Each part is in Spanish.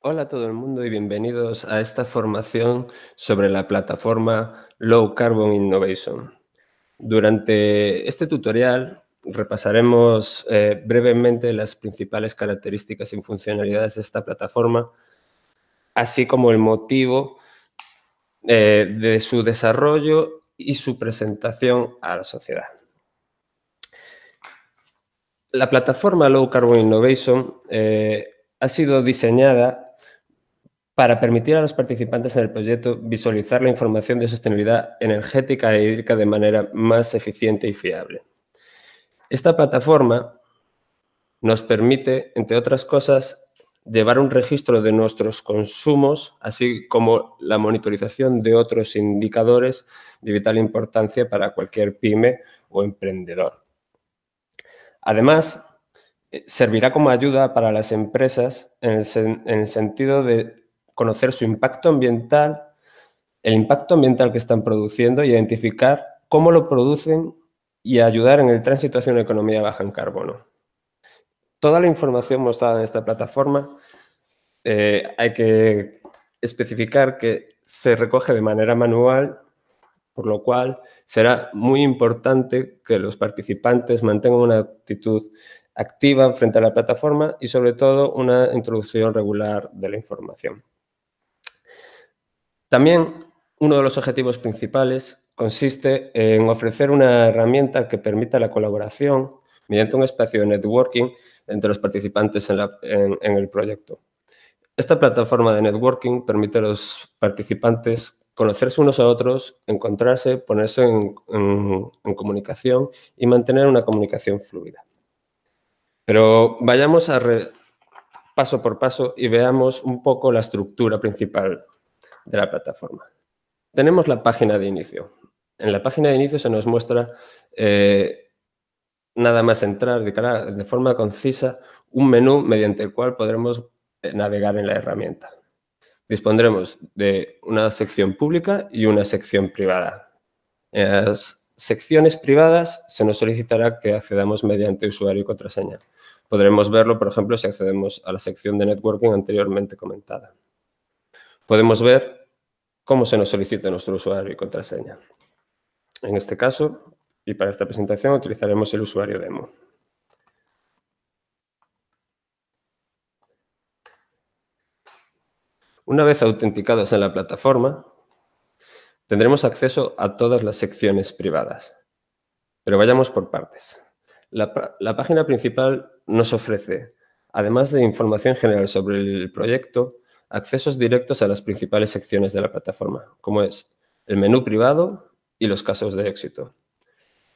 Hola a todo el mundo y bienvenidos a esta formación sobre la plataforma Low Carbon Innovation. Durante este tutorial repasaremos eh, brevemente las principales características y funcionalidades de esta plataforma, así como el motivo eh, de su desarrollo y su presentación a la sociedad. La plataforma Low Carbon Innovation eh, ha sido diseñada para permitir a los participantes en el proyecto visualizar la información de sostenibilidad energética e hídrica de manera más eficiente y fiable. Esta plataforma nos permite, entre otras cosas, llevar un registro de nuestros consumos, así como la monitorización de otros indicadores de vital importancia para cualquier pyme o emprendedor. Además, eh, servirá como ayuda para las empresas en el, en el sentido de conocer su impacto ambiental, el impacto ambiental que están produciendo, y identificar cómo lo producen y ayudar en el tránsito hacia una economía baja en carbono. Toda la información mostrada en esta plataforma eh, hay que especificar que se recoge de manera manual, por lo cual será muy importante que los participantes mantengan una actitud activa frente a la plataforma y sobre todo una introducción regular de la información. También uno de los objetivos principales consiste en ofrecer una herramienta que permita la colaboración mediante un espacio de networking entre los participantes en, el proyecto. Esta plataforma de networking permite a los participantes conocerse unos a otros, encontrarse, ponerse en, comunicación y mantener una comunicación fluida. Pero vayamos a paso por paso y veamos un poco la estructura principal de la plataforma. Tenemos la página de inicio. En la página de inicio se nos muestra eh, nada más entrar de, de forma concisa un menú mediante el cual podremos eh, navegar en la herramienta. Dispondremos de una sección pública y una sección privada. En las secciones privadas se nos solicitará que accedamos mediante usuario y contraseña. Podremos verlo, por ejemplo, si accedemos a la sección de networking anteriormente comentada. Podemos ver cómo se nos solicita nuestro usuario y contraseña. En este caso, y para esta presentación, utilizaremos el usuario demo. Una vez autenticados en la plataforma, tendremos acceso a todas las secciones privadas. Pero vayamos por partes. La, página principal nos ofrece, además de información general sobre el proyecto, accesos directos a las principales secciones de la plataforma, como es el menú privado y los casos de éxito.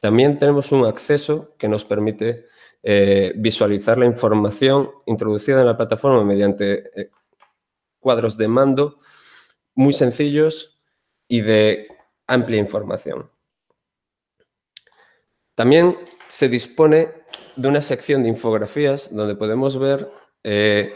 También tenemos un acceso que nos permite eh, visualizar la información introducida en la plataforma mediante eh, cuadros de mando muy sencillos y de amplia información. También se dispone de una sección de infografías donde podemos ver eh,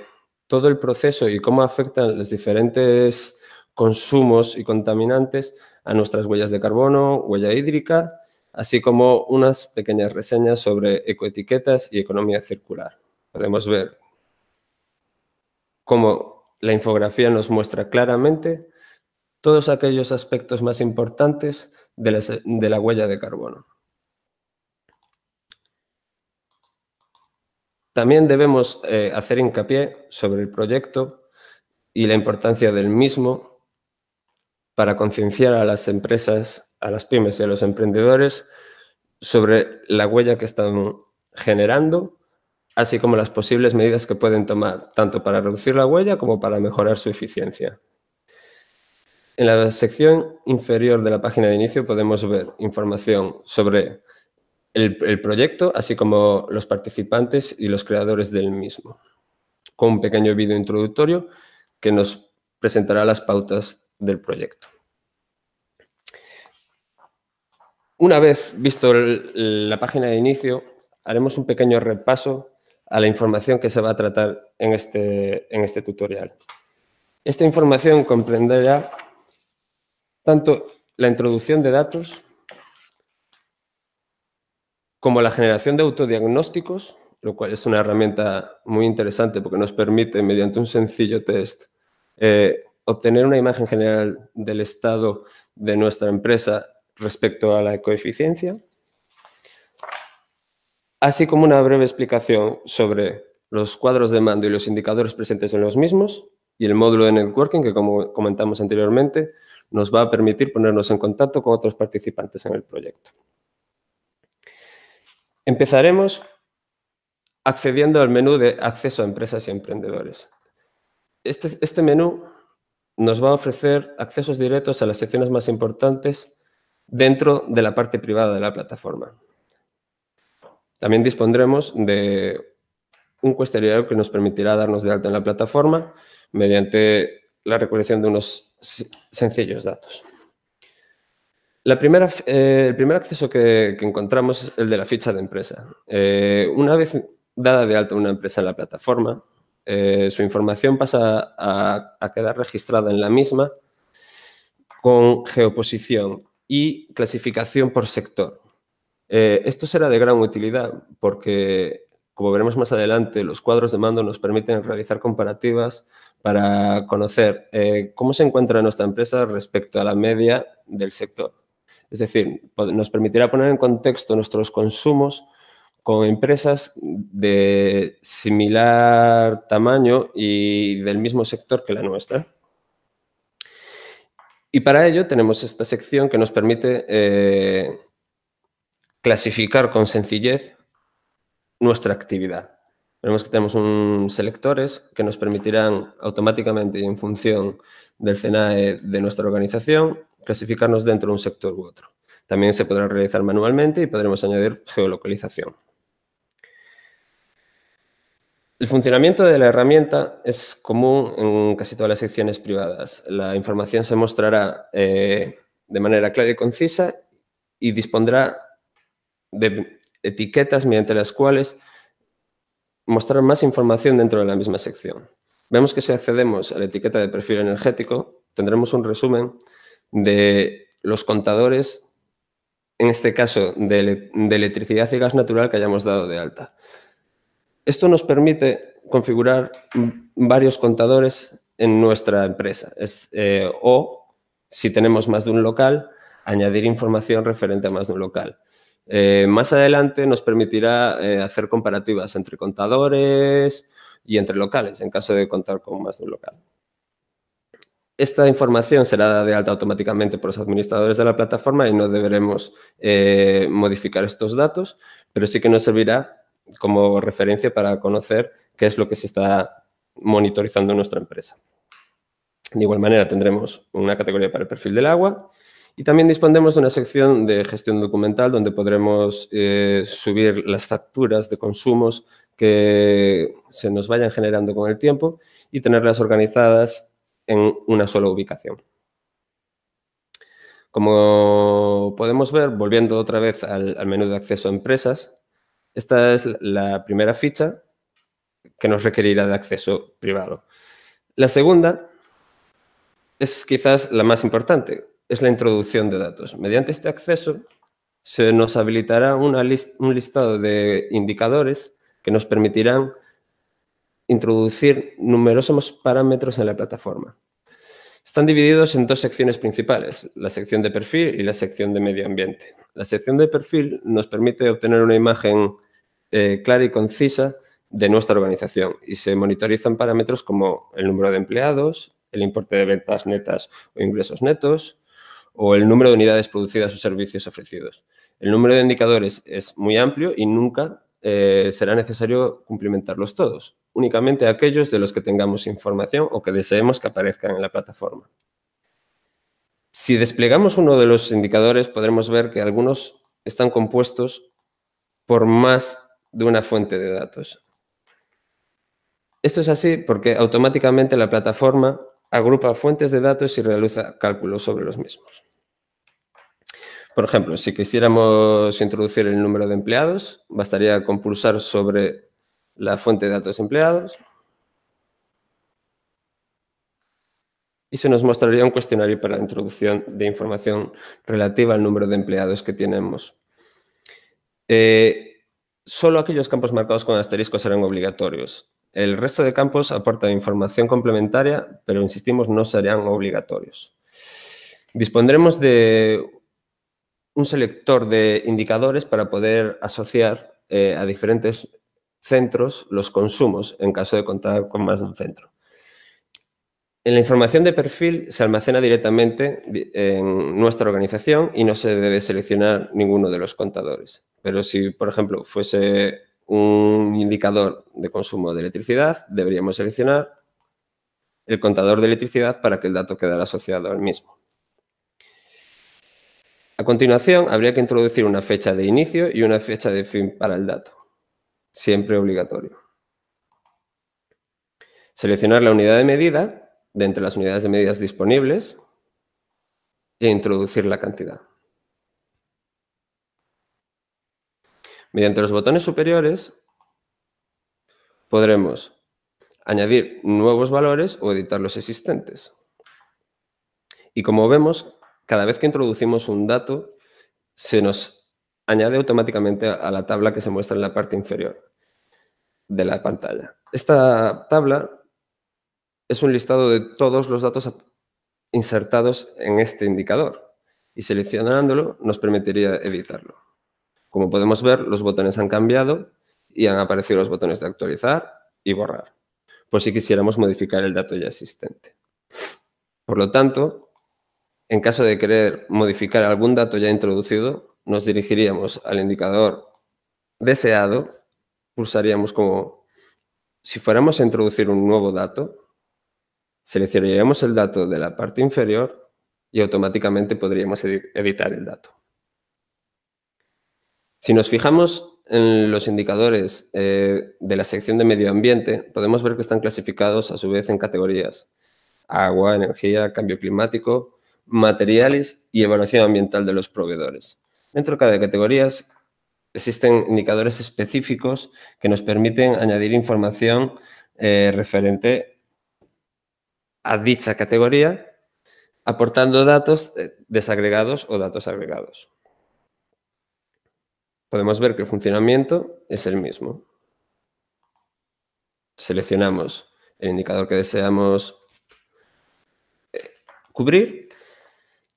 todo el proceso y cómo afectan los diferentes consumos y contaminantes a nuestras huellas de carbono, huella hídrica, así como unas pequeñas reseñas sobre ecoetiquetas y economía circular. Podemos ver cómo la infografía nos muestra claramente todos aquellos aspectos más importantes de la, huella de carbono. También debemos eh, hacer hincapié sobre el proyecto y la importancia del mismo para concienciar a las empresas, a las pymes y a los emprendedores sobre la huella que están generando, así como las posibles medidas que pueden tomar, tanto para reducir la huella como para mejorar su eficiencia. En la sección inferior de la página de inicio podemos ver información sobre el, proyecto, así como los participantes y los creadores del mismo, con un pequeño vídeo introductorio que nos presentará las pautas del proyecto. Una vez visto la página de inicio, haremos un pequeño repaso a la información que se va a tratar en este, en este tutorial. Esta información comprenderá tanto la introducción de datos como la generación de autodiagnósticos, lo cual es una herramienta muy interesante porque nos permite, mediante un sencillo test, eh, obtener una imagen general del estado de nuestra empresa respecto a la coeficiencia, así como una breve explicación sobre los cuadros de mando y los indicadores presentes en los mismos, y el módulo de networking que, como comentamos anteriormente, nos va a permitir ponernos en contacto con otros participantes en el proyecto. Empezaremos accediendo al menú de acceso a empresas y emprendedores. Este, este, menú nos va a ofrecer accesos directos a las secciones más importantes dentro de la parte privada de la plataforma. También dispondremos de un cuestionario que nos permitirá darnos de alta en la plataforma mediante la recolección de unos sencillos datos. Eh, el primer acceso que, encontramos es el de la ficha de empresa. Eh, una vez dada de alta una empresa en la plataforma, eh, su información pasa a, quedar registrada en la misma con geoposición y clasificación por sector. esto será de gran utilidad porque, como veremos más adelante, los cuadros de mando nos permiten realizar comparativas para conocer cómo se encuentra nuestra empresa respecto a la media del sector. Es decir, nos permitirá poner en contexto nuestros consumos con empresas de similar tamaño y del mismo sector que la nuestra. Y para ello tenemos esta sección que nos permite eh, clasificar con sencillez nuestra actividad. Vemos que tenemos un selectores que nos permitirán automáticamente y en función del CNAE de nuestra organización clasificarnos dentro de un sector u otro. También se podrá realizar manualmente y podremos añadir geolocalización. El funcionamiento de la herramienta es común en casi todas las secciones privadas. La información se mostrará eh, de manera clara y concisa y dispondrá de etiquetas mediante las cuales mostrar más información dentro de la misma sección. Vemos que si accedemos a la etiqueta de perfil energético, tendremos un resumen de los contadores, en este caso de, electricidad y gas natural que hayamos dado de alta. Esto nos permite configurar varios contadores en nuestra empresa eh, o, si tenemos más de un local, añadir información referente a más de un local. Eh, más adelante nos permitirá eh, hacer comparativas entre contadores y entre locales en caso de contar con más de un local esta información será dada de alta automáticamente por los administradores de la plataforma y no deberemos eh, modificar estos datos, pero sí que nos servirá como referencia para conocer qué es lo que se está monitorizando en nuestra empresa. De igual manera tendremos una categoría para el perfil del agua y también dispondremos de una sección de gestión documental donde podremos eh, subir las facturas de consumos que se nos vayan generando con el tiempo y tenerlas organizadas en una sola ubicación. Como podemos ver, volviendo otra vez al, menú de acceso a empresas, esta es la primera ficha que nos requerirá de acceso privado. La segunda es quizás la más importante, es la introducción de datos. Mediante este acceso se nos habilitará una un listado de indicadores que nos permitirán introducir numerosos parámetros en la plataforma. Están divididos en dos secciones principales, la sección de perfil y la sección de medio ambiente. La sección de perfil nos permite obtener una imagen eh, clara y concisa de nuestra organización y se monitorizan parámetros como el número de empleados, el importe de ventas netas o ingresos netos, o el número de unidades producidas o servicios ofrecidos. El número de indicadores es muy amplio y nunca eh, será necesario cumplimentarlos todos únicamente aquellos de los que tengamos información o que deseemos que aparezcan en la plataforma. Si desplegamos uno de los indicadores, podremos ver que algunos están compuestos por más de una fuente de datos. Esto es así porque automáticamente la plataforma agrupa fuentes de datos y realiza cálculos sobre los mismos. Por ejemplo, si quisiéramos introducir el número de empleados, bastaría con sobre la fuente de datos empleados. Y se nos mostraría un cuestionario para la introducción de información relativa al número de empleados que tenemos. Eh, solo aquellos campos marcados con asterisco serán obligatorios. El resto de campos aporta información complementaria, pero insistimos, no serán obligatorios. Dispondremos de un selector de indicadores para poder asociar eh, a diferentes centros los consumos en caso de contar con más de un centro. En la información de perfil se almacena directamente en nuestra organización y no se debe seleccionar ninguno de los contadores. Pero si, por ejemplo, fuese un indicador de consumo de electricidad, deberíamos seleccionar el contador de electricidad para que el dato quedara asociado al mismo. A continuación, habría que introducir una fecha de inicio y una fecha de fin para el dato siempre obligatorio. Seleccionar la unidad de medida de entre las unidades de medidas disponibles e introducir la cantidad. Mediante los botones superiores podremos añadir nuevos valores o editar los existentes. Y como vemos, cada vez que introducimos un dato, se nos añade automáticamente a la tabla que se muestra en la parte inferior de la pantalla. Esta tabla es un listado de todos los datos insertados en este indicador y seleccionándolo nos permitiría editarlo. Como podemos ver, los botones han cambiado y han aparecido los botones de actualizar y borrar, por si quisiéramos modificar el dato ya existente. Por lo tanto, en caso de querer modificar algún dato ya introducido, nos dirigiríamos al indicador deseado, pulsaríamos como si fuéramos a introducir un nuevo dato, seleccionaríamos el dato de la parte inferior y automáticamente podríamos editar el dato. Si nos fijamos en los indicadores eh, de la sección de medio ambiente, podemos ver que están clasificados a su vez en categorías agua, energía, cambio climático, materiales y evaluación ambiental de los proveedores. Dentro de cada categoría existen indicadores específicos que nos permiten añadir información eh, referente a dicha categoría, aportando datos eh, desagregados o datos agregados. Podemos ver que el funcionamiento es el mismo. Seleccionamos el indicador que deseamos eh, cubrir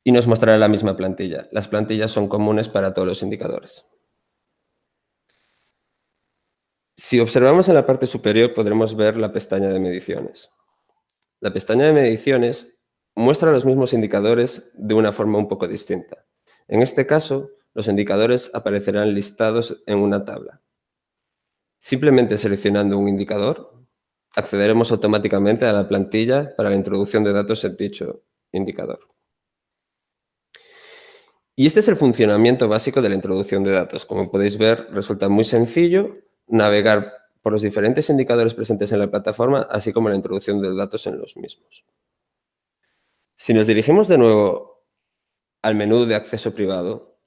y nos mostrará la misma plantilla. Las plantillas son comunes para todos los indicadores. Si observamos en la parte superior podremos ver la pestaña de mediciones. La pestaña de mediciones muestra los mismos indicadores de una forma un poco distinta. En este caso, los indicadores aparecerán listados en una tabla. Simplemente seleccionando un indicador, accederemos automáticamente a la plantilla para la introducción de datos en dicho indicador. Y este es el funcionamiento básico de la introducción de datos. Como podéis ver, resulta muy sencillo navegar por los diferentes indicadores presentes en la plataforma, así como la introducción de datos en los mismos. Si nos dirigimos de nuevo al menú de acceso privado,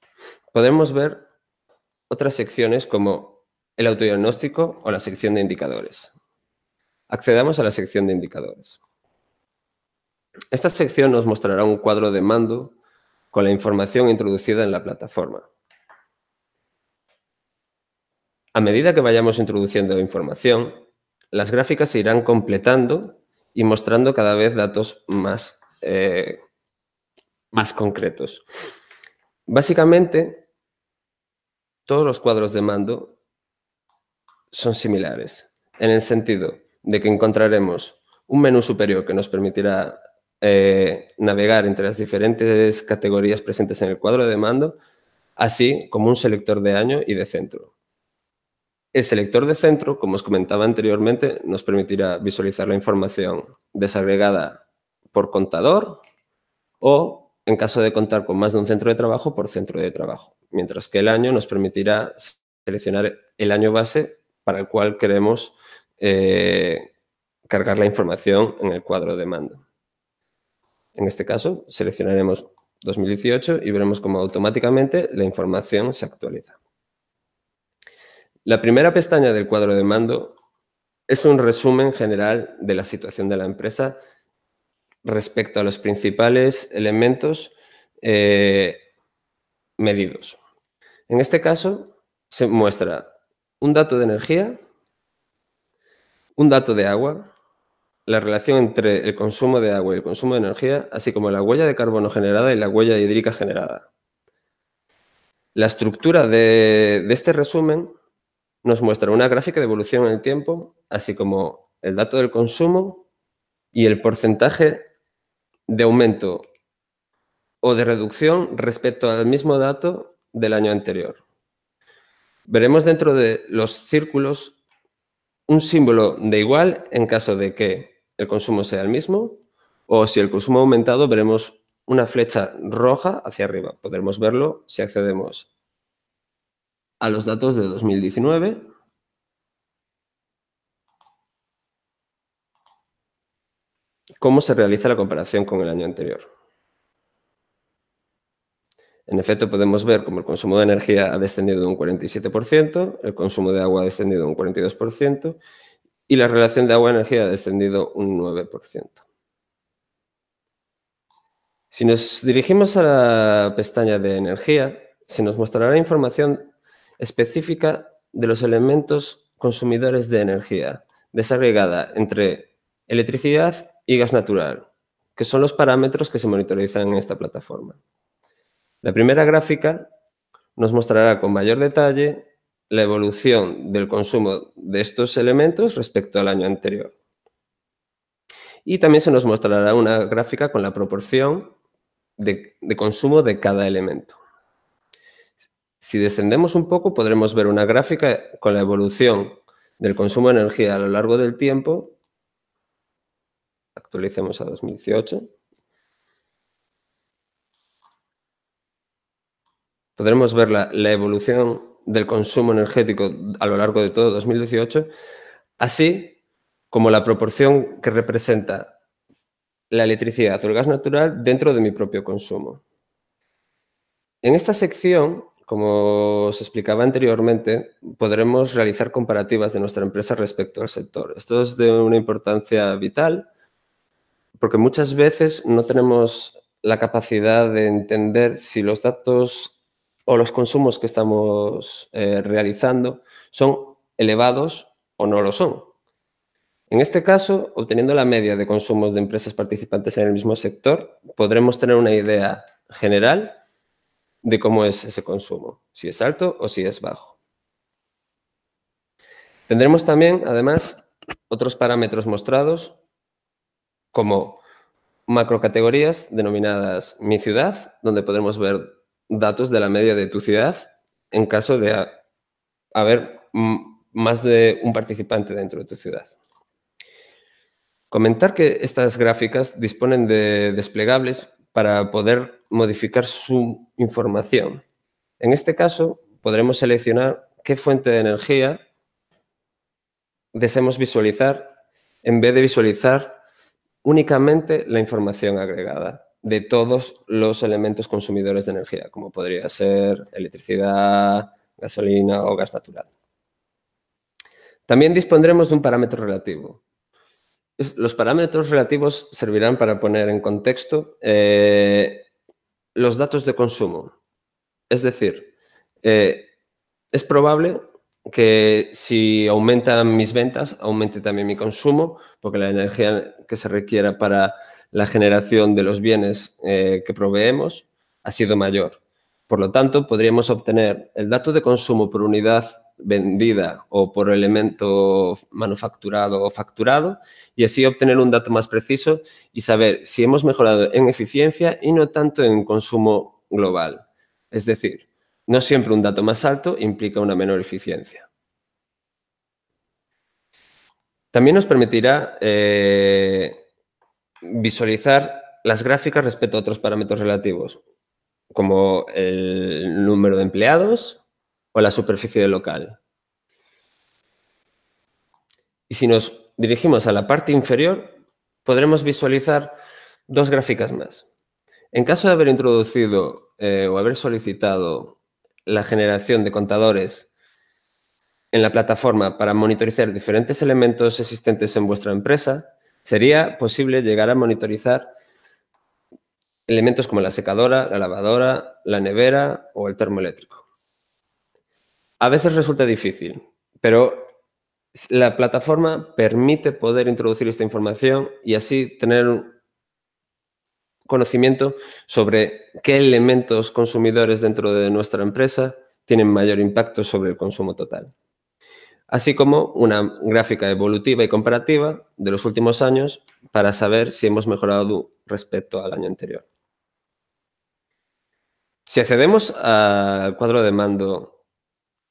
podemos ver otras secciones como el autodiagnóstico o la sección de indicadores. Accedamos a la sección de indicadores. Esta sección nos mostrará un cuadro de mando con la información introducida en la plataforma. A medida que vayamos introduciendo información, las gráficas se irán completando y mostrando cada vez datos más, eh, más concretos. Básicamente, todos los cuadros de mando son similares, en el sentido de que encontraremos un menú superior que nos permitirá eh, navegar entre las diferentes categorías presentes en el cuadro de mando, así como un selector de año y de centro. El selector de centro, como os comentaba anteriormente, nos permitirá visualizar la información desagregada por contador o, en caso de contar con más de un centro de trabajo, por centro de trabajo. Mientras que el año nos permitirá seleccionar el año base para el cual queremos eh, cargar la información en el cuadro de mando. En este caso, seleccionaremos 2018 y veremos cómo automáticamente la información se actualiza. La primera pestaña del cuadro de mando es un resumen general de la situación de la empresa respecto a los principales elementos eh, medidos. En este caso, se muestra un dato de energía, un dato de agua, la relación entre el consumo de agua y el consumo de energía, así como la huella de carbono generada y la huella hídrica generada. La estructura de, este resumen nos muestra una gráfica de evolución en el tiempo, así como el dato del consumo y el porcentaje de aumento o de reducción respecto al mismo dato del año anterior. Veremos dentro de los círculos un símbolo de igual en caso de que el consumo sea el mismo o si el consumo ha aumentado veremos una flecha roja hacia arriba. Podremos verlo si accedemos a los datos de 2019. ¿Cómo se realiza la comparación con el año anterior? En efecto, podemos ver cómo el consumo de energía ha descendido un 47%, el consumo de agua ha descendido de un 42% y la relación de agua-energía ha descendido un 9%. Si nos dirigimos a la pestaña de energía, se nos mostrará información específica de los elementos consumidores de energía, desagregada entre electricidad y gas natural, que son los parámetros que se monitorizan en esta plataforma. La primera gráfica nos mostrará con mayor detalle la evolución del consumo de estos elementos respecto al año anterior. Y también se nos mostrará una gráfica con la proporción de, consumo de cada elemento. Si descendemos un poco, podremos ver una gráfica con la evolución del consumo de energía a lo largo del tiempo. Actualicemos a 2018. Podremos ver la evolución del consumo energético a lo largo de todo 2018, así como la proporción que representa la electricidad o el gas natural dentro de mi propio consumo. En esta sección, como os explicaba anteriormente, podremos realizar comparativas de nuestra empresa respecto al sector. Esto es de una importancia vital porque muchas veces no tenemos la capacidad de entender si los datos o los consumos que estamos eh, realizando son elevados o no lo son. En este caso, obteniendo la media de consumos de empresas participantes en el mismo sector, podremos tener una idea general de cómo es ese consumo, si es alto o si es bajo. Tendremos también, además, otros parámetros mostrados como macrocategorías denominadas mi ciudad, donde podremos ver datos de la media de tu ciudad en caso de haber más de un participante dentro de tu ciudad. Comentar que estas gráficas disponen de desplegables para poder modificar su información. En este caso, podremos seleccionar qué fuente de energía deseamos visualizar en vez de visualizar únicamente la información agregada de todos los elementos consumidores de energía, como podría ser electricidad, gasolina o gas natural. También dispondremos de un parámetro relativo. Los parámetros relativos servirán para poner en contexto eh, los datos de consumo. Es decir, eh, es probable que si aumentan mis ventas, aumente también mi consumo, porque la energía que se requiera para la generación de los bienes eh, que proveemos ha sido mayor. Por lo tanto, podríamos obtener el dato de consumo por unidad vendida o por elemento manufacturado o facturado y así obtener un dato más preciso y saber si hemos mejorado en eficiencia y no tanto en consumo global. Es decir, no siempre un dato más alto implica una menor eficiencia. También nos permitirá eh, visualizar las gráficas respecto a otros parámetros relativos, como el número de empleados o la superficie del local. Y si nos dirigimos a la parte inferior, podremos visualizar dos gráficas más. En caso de haber introducido eh, o haber solicitado la generación de contadores en la plataforma para monitorizar diferentes elementos existentes en vuestra empresa, Sería posible llegar a monitorizar elementos como la secadora, la lavadora, la nevera o el termoeléctrico. A veces resulta difícil, pero la plataforma permite poder introducir esta información y así tener conocimiento sobre qué elementos consumidores dentro de nuestra empresa tienen mayor impacto sobre el consumo total así como una gráfica evolutiva y comparativa de los últimos años para saber si hemos mejorado respecto al año anterior. Si accedemos al cuadro de mando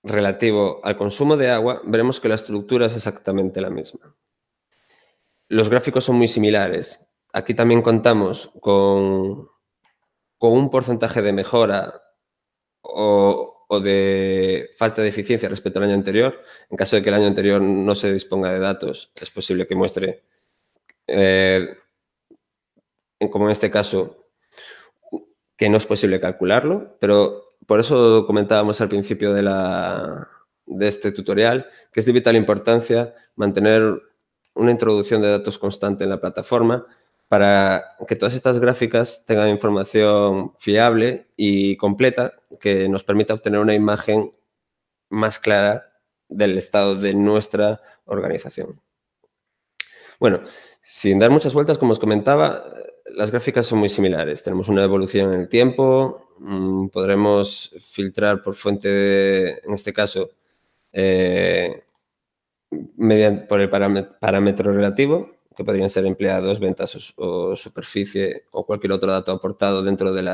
relativo al consumo de agua, veremos que la estructura es exactamente la misma. Los gráficos son muy similares. Aquí también contamos con, con un porcentaje de mejora o, o de falta de eficiencia respecto al año anterior. En caso de que el año anterior no se disponga de datos, es posible que muestre, eh, como en este caso, que no es posible calcularlo, pero por eso comentábamos al principio de, la, de este tutorial que es de vital importancia mantener una introducción de datos constante en la plataforma para que todas estas gráficas tengan información fiable y completa que nos permita obtener una imagen más clara del estado de nuestra organización. Bueno, sin dar muchas vueltas, como os comentaba, las gráficas son muy similares. Tenemos una evolución en el tiempo, mm, podremos filtrar por fuente, en este caso, eh, mediante, por el parámetro relativo, que podrían ser empleados, ventas o, superficie o cualquier otro dato aportado dentro de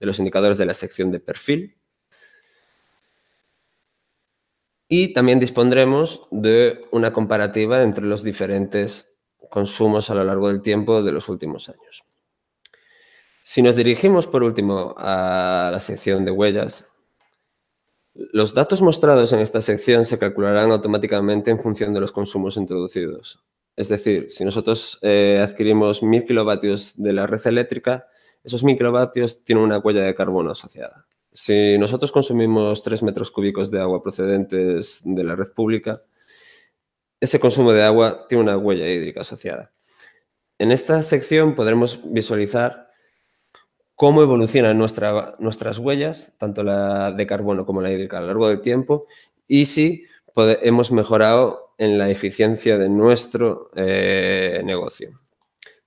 los indicadores de la sección de perfil. Y también dispondremos de una comparativa entre los diferentes consumos a lo largo del tiempo de los últimos años. Si nos dirigimos por último a la sección de huellas, los datos mostrados en esta sección se calcularán automáticamente en función de los consumos introducidos. Es decir, si nosotros eh, adquirimos 1000 kilovatios de la red eléctrica, esos 1000 kilovatios tienen una huella de carbono asociada. Si nosotros consumimos 3 metros cúbicos de agua procedentes de la red pública, ese consumo de agua tiene una huella hídrica asociada. En esta sección podremos visualizar cómo evolucionan nuestras huellas, tanto la de carbono como la hídrica, a lo largo del tiempo, y si hemos mejorado en la eficiencia de nuestro eh, negocio.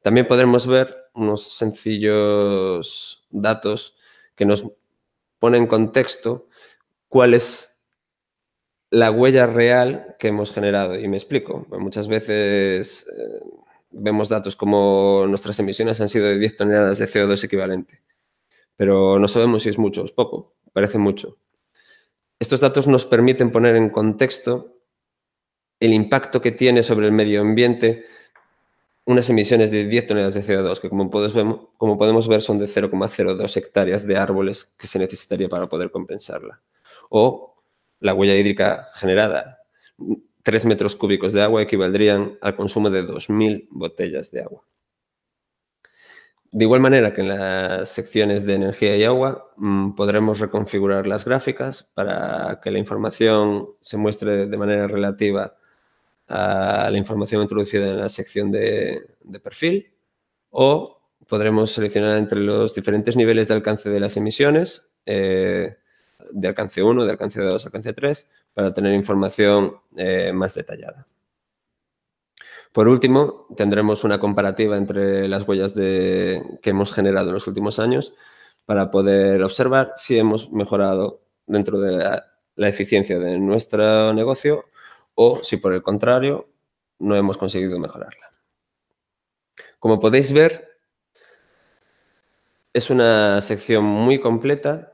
También podremos ver unos sencillos datos que nos ponen en contexto cuál es la huella real que hemos generado. Y me explico, pues muchas veces eh, vemos datos como nuestras emisiones han sido de 10 toneladas de CO2 equivalente, pero no sabemos si es mucho o es poco, parece mucho. Estos datos nos permiten poner en contexto el impacto que tiene sobre el medio ambiente unas emisiones de 10 toneladas de CO2, que como podemos, ver, son de 0,02 hectáreas de árboles que se necesitaría para poder compensarla. O la huella hídrica generada. 3 metros cúbicos de agua equivaldrían al consumo de 2.000 botellas de agua. De igual manera que en las secciones de energía y agua, mm, podremos reconfigurar las gráficas para que la información se muestre de manera relativa a la información introducida en la sección de, perfil o podremos seleccionar entre los diferentes niveles de alcance de las emisiones, eh, de alcance 1, de alcance 2, alcance 3, para tener información eh, más detallada. Por último, tendremos una comparativa entre las huellas que hemos generado en los últimos años para poder observar si hemos mejorado dentro de la, la eficiencia de nuestro negocio o si por el contrario no hemos conseguido mejorarla. Como podéis ver, es una sección muy completa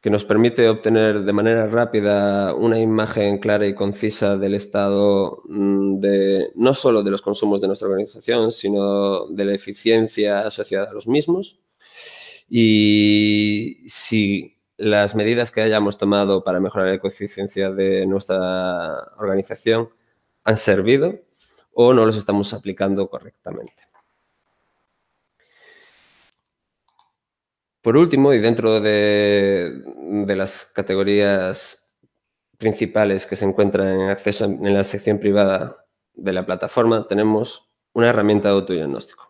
que nos permite obtener de manera rápida una imagen clara y concisa del estado mm, de no solo de los consumos de nuestra organización, sino de la eficiencia asociada a los mismos. Y si las medidas que hayamos tomado para mejorar la eficiencia de nuestra organización han servido o no los estamos aplicando correctamente. Por último, y dentro de, las categorías principales que se encuentran en acceso en la sección privada de la plataforma, tenemos una herramienta de autodiagnóstico.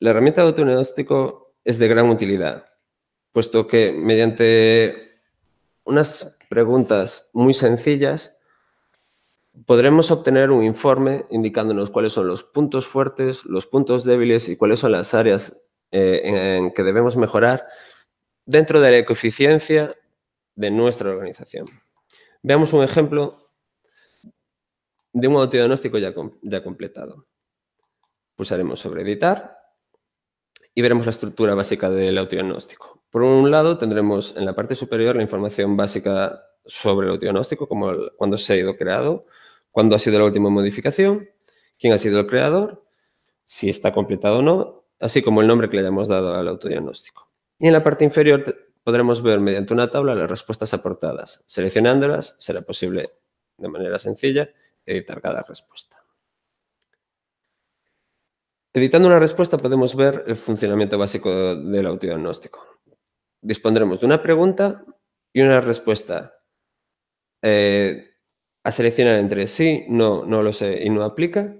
La herramienta de autodiagnóstico es de gran utilidad puesto que mediante unas preguntas muy sencillas podremos obtener un informe indicándonos cuáles son los puntos fuertes, los puntos débiles y cuáles son las áreas eh, en, que debemos mejorar dentro de la ecoeficiencia de nuestra organización. Veamos un ejemplo de un autodiagnóstico ya, ya completado. Pulsaremos sobre editar y veremos la estructura básica del autodiagnóstico. Por un lado, tendremos en la parte superior la información básica sobre el autodiagnóstico, como cuándo se ha ido creado, cuándo ha sido la última modificación, quién ha sido el creador, si está completado o no, así como el nombre que le hayamos dado al autodiagnóstico. Y en la parte inferior podremos ver mediante una tabla las respuestas aportadas. Seleccionándolas será posible de manera sencilla editar cada respuesta. Editando una respuesta podemos ver el funcionamiento básico del autodiagnóstico. Dispondremos de una pregunta y una respuesta eh, a seleccionar entre sí, no, no lo sé y no aplica.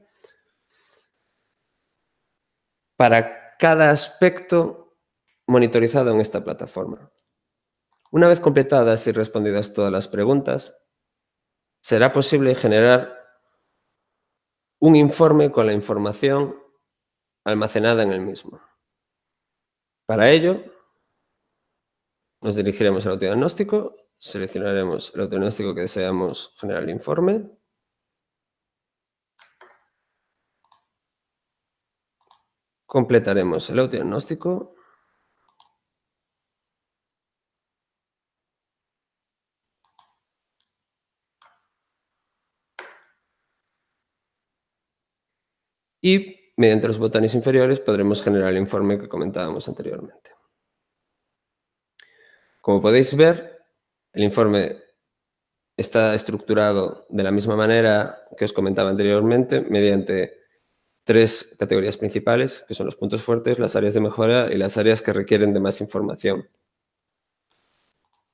Para cada aspecto monitorizado en esta plataforma. Una vez completadas y respondidas todas las preguntas, será posible generar un informe con la información almacenada en el mismo. Para ello, nos dirigiremos al autodiagnóstico, seleccionaremos el autodiagnóstico que deseamos generar el informe. Completaremos el autodiagnóstico. Y Mediante los botones inferiores podremos generar el informe que comentábamos anteriormente. Como podéis ver, el informe está estructurado de la misma manera que os comentaba anteriormente, mediante tres categorías principales, que son los puntos fuertes, las áreas de mejora y las áreas que requieren de más información.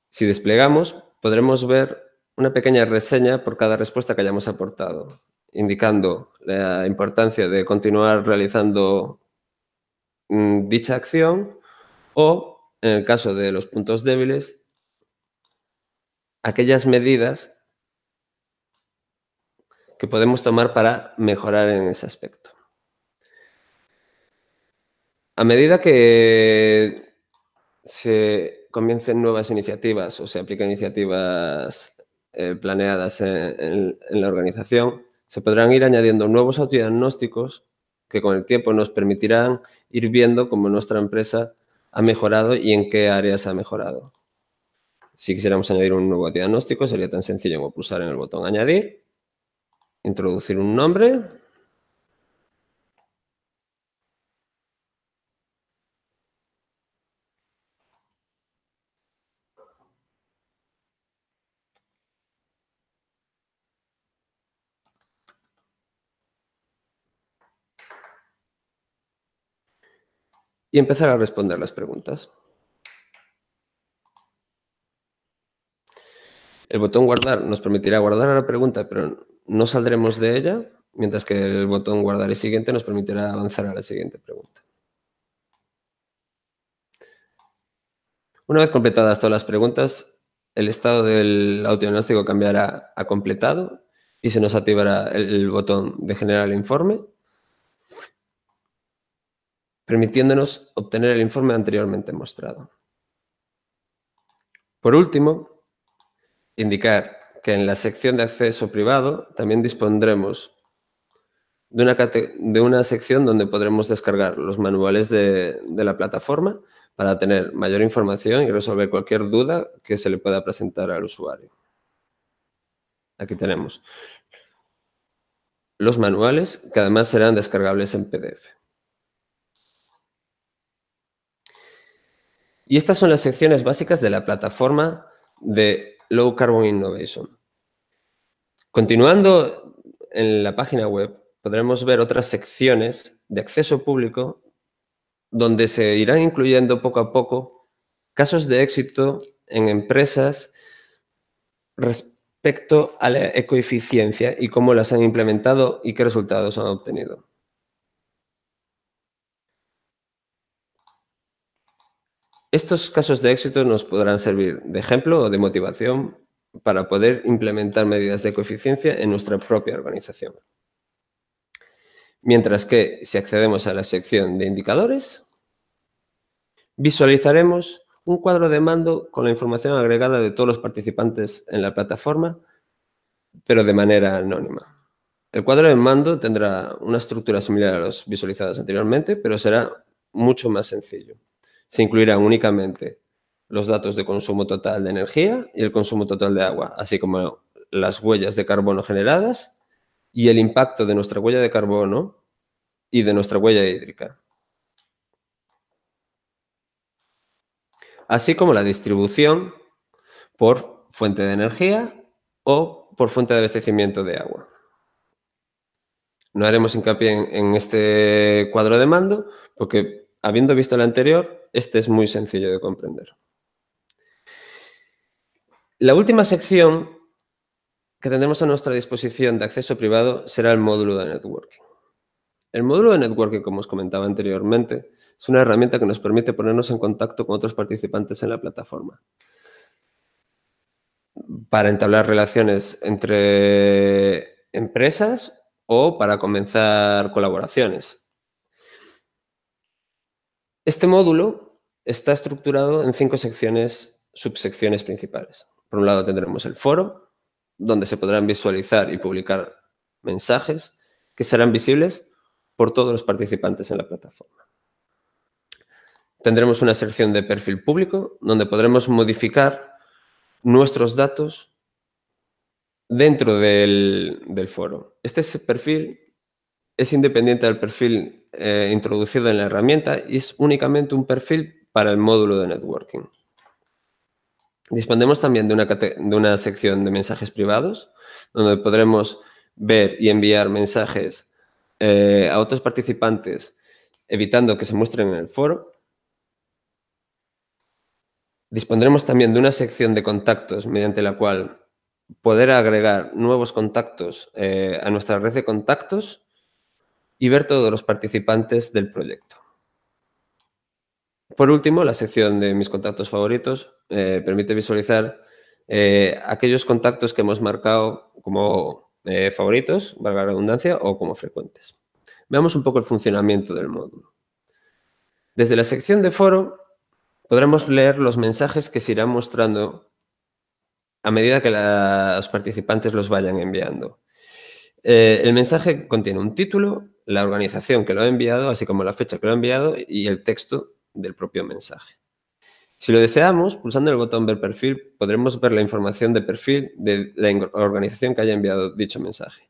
Si desplegamos, podremos ver una pequeña reseña por cada respuesta que hayamos aportado indicando la importancia de continuar realizando mm, dicha acción o, en el caso de los puntos débiles, aquellas medidas que podemos tomar para mejorar en ese aspecto. A medida que se comiencen nuevas iniciativas o se aplican iniciativas eh, planeadas en la organización, se podrán ir añadiendo nuevos autodiagnósticos que con el tiempo nos permitirán ir viendo cómo nuestra empresa ha mejorado y en qué áreas ha mejorado. Si quisiéramos añadir un nuevo diagnóstico, sería tan sencillo como pulsar en el botón añadir, introducir un nombre y empezar a responder las preguntas. El botón guardar nos permitirá guardar la pregunta, pero no saldremos de ella, mientras que el botón guardar y siguiente nos permitirá avanzar a la siguiente pregunta. Una vez completadas todas las preguntas, el estado del autodiagnóstico cambiará a completado y se nos activará el botón de generar el informe permitiéndonos obtener el informe anteriormente mostrado. Por último, indicar que en la sección de acceso privado también dispondremos de una, sección donde podremos descargar los manuales de, de la plataforma para tener mayor información y resolver cualquier duda que se le pueda presentar al usuario. Aquí tenemos los manuales que además serán descargables en PDF. Y estas son las secciones básicas de la plataforma de Low Carbon Innovation. Continuando en la página web, podremos ver otras secciones de acceso público donde se irán incluyendo poco a poco casos de éxito en empresas respecto a la ecoeficiencia y cómo las han implementado y qué resultados han obtenido. Estos casos de éxito nos podrán servir de ejemplo o de motivación para poder implementar medidas de coeficiencia en nuestra propia organización. Mientras que si accedemos a la sección de indicadores, visualizaremos un cuadro de mando con la información agregada de todos los participantes en la plataforma, pero de manera anónima. El cuadro de mando tendrá una estructura similar a los visualizados anteriormente, pero será mucho más sencillo se incluirán únicamente los datos de consumo total de energía y el consumo total de agua, así como las huellas de carbono generadas y el impacto de nuestra huella de carbono y de nuestra huella hídrica. Así como la distribución por fuente de energía o por fuente de abastecimiento de agua. No haremos hincapié en, este cuadro de mando porque habiendo visto el anterior, este es muy sencillo de comprender. La última sección que tendremos a nuestra disposición de acceso privado será el módulo de networking. El módulo de networking, como os comentaba anteriormente, es una herramienta que nos permite ponernos en contacto con otros participantes en la plataforma para entablar relaciones entre empresas o para comenzar colaboraciones. Este módulo está estructurado en cinco secciones, subsecciones principales. Por un lado tendremos el foro, donde se podrán visualizar y publicar mensajes que serán visibles por todos los participantes en la plataforma. Tendremos una sección de perfil público, donde podremos modificar nuestros datos dentro del, foro. Este perfil es independiente del perfil eh, introducido en la herramienta y es únicamente un perfil para el módulo de networking. Disponemos también de una, sección de mensajes privados, donde podremos ver y enviar mensajes eh, a otros participantes, evitando que se muestren en el foro. Dispondremos también de una sección de contactos mediante la cual poder agregar nuevos contactos eh, a nuestra red de contactos y ver todos los participantes del proyecto. Por último, la sección de mis contactos favoritos eh, permite visualizar eh, aquellos contactos que hemos marcado como eh, favoritos, valga la redundancia, o como frecuentes. Veamos un poco el funcionamiento del módulo. Desde la sección de foro podremos leer los mensajes que se irán mostrando a medida que los participantes los vayan enviando. el mensaje contiene un título, la organización que lo ha enviado, así como la fecha que lo ha enviado y el texto del propio mensaje. Si lo deseamos, pulsando el botón Ver perfil, podremos ver la información de perfil de la organización que haya enviado dicho mensaje,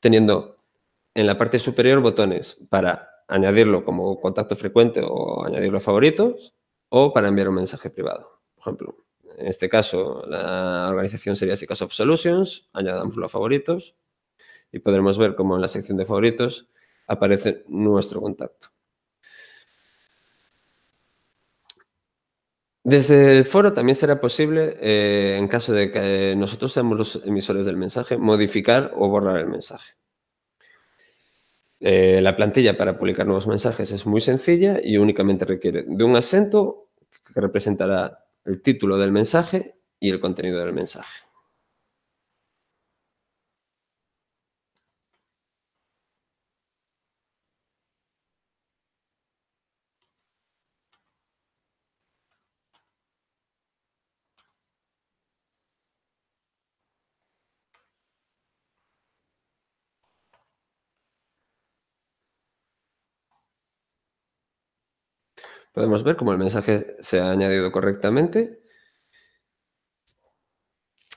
teniendo en la parte superior botones para añadirlo como contacto frecuente o añadirlo a favoritos o para enviar un mensaje privado. Por ejemplo, en este caso, la organización sería Seekers of Solutions, añadámoslo a favoritos y podremos ver cómo en la sección de favoritos aparece nuestro contacto. Desde el foro también será posible, eh, en caso de que eh, nosotros seamos los emisores del mensaje, modificar o borrar el mensaje. Eh, la plantilla para publicar nuevos mensajes es muy sencilla y únicamente requiere de un acento que representará el título del mensaje y el contenido del mensaje. Podemos ver cómo el mensaje se ha añadido correctamente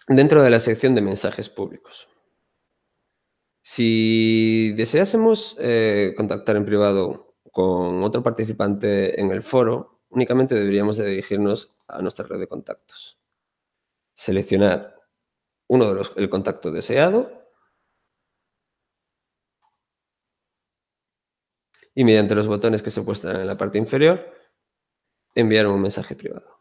dentro de la sección de mensajes públicos. Si deseásemos eh, contactar en privado con otro participante en el foro, únicamente deberíamos dirigirnos a nuestra red de contactos. Seleccionar uno de los, el contacto deseado y mediante los botones que se puestan en la parte inferior Enviar un mensaje privado.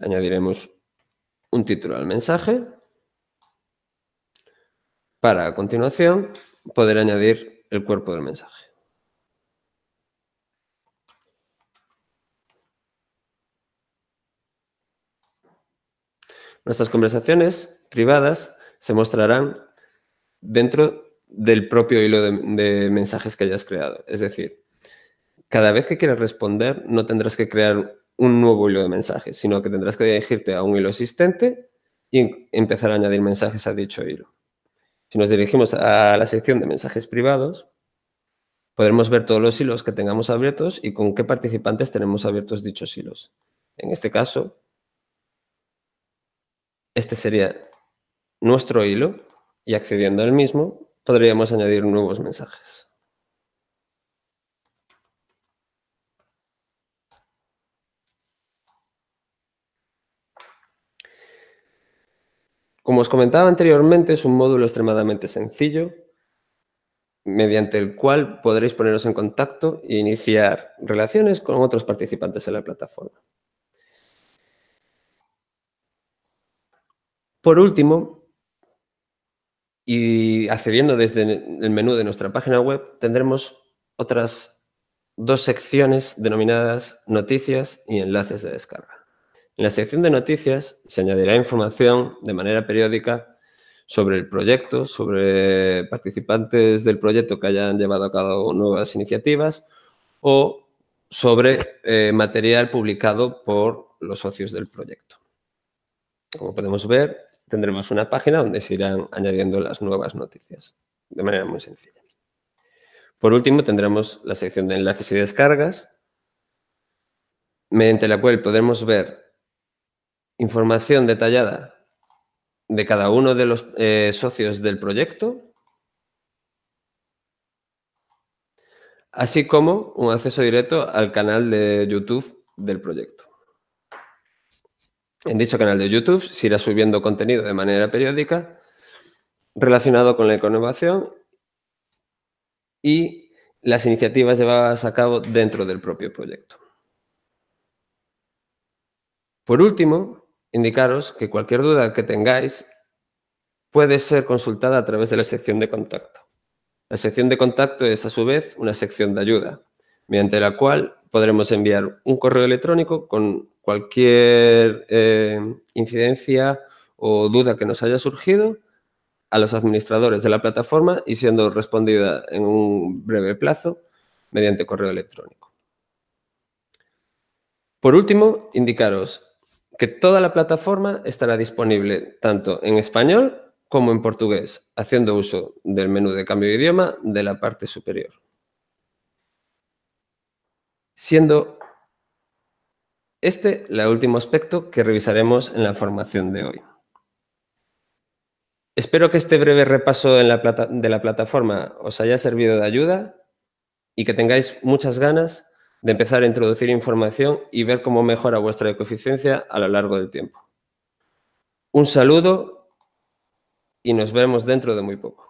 Añadiremos un título al mensaje para a continuación poder añadir el cuerpo del mensaje. Nuestras conversaciones privadas se mostrarán dentro del propio hilo de, mensajes que hayas creado. Es decir, cada vez que quieras responder, no tendrás que crear un nuevo hilo de mensajes, sino que tendrás que dirigirte a un hilo existente y em, empezar a añadir mensajes a dicho hilo. Si nos dirigimos a la sección de mensajes privados, podremos ver todos los hilos que tengamos abiertos y con qué participantes tenemos abiertos dichos hilos. En este caso, este sería nuestro hilo y accediendo al mismo podríamos añadir nuevos mensajes. Como os comentaba anteriormente, es un módulo extremadamente sencillo mediante el cual podréis poneros en contacto e iniciar relaciones con otros participantes en la plataforma. Por último, y accediendo desde el menú de nuestra página web, tendremos otras dos secciones denominadas noticias y enlaces de descarga. En la sección de noticias se añadirá información de manera periódica sobre el proyecto, sobre participantes del proyecto que hayan llevado a cabo nuevas iniciativas o sobre eh, material publicado por los socios del proyecto. Como podemos ver, tendremos una página donde se irán añadiendo las nuevas noticias, de manera muy sencilla. Por último, tendremos la sección de enlaces y descargas, mediante la cual podremos ver información detallada de cada uno de los eh, socios del proyecto, así como un acceso directo al canal de YouTube del proyecto en dicho canal de YouTube se irá subiendo contenido de manera periódica relacionado con la innovación y las iniciativas llevadas a cabo dentro del propio proyecto. Por último, indicaros que cualquier duda que tengáis puede ser consultada a través de la sección de contacto. La sección de contacto es, a su vez, una sección de ayuda, mediante la cual podremos enviar un correo electrónico con cualquier eh, incidencia o duda que nos haya surgido a los administradores de la plataforma y siendo respondida en un breve plazo mediante correo electrónico. Por último, indicaros que toda la plataforma estará disponible tanto en español como en portugués, haciendo uso del menú de cambio de idioma de la parte superior siendo este el último aspecto que revisaremos en la formación de hoy. Espero que este breve repaso de la plataforma os haya servido de ayuda y que tengáis muchas ganas de empezar a introducir información y ver cómo mejora vuestra ecoeficiencia a lo largo del tiempo. Un saludo y nos vemos dentro de muy poco.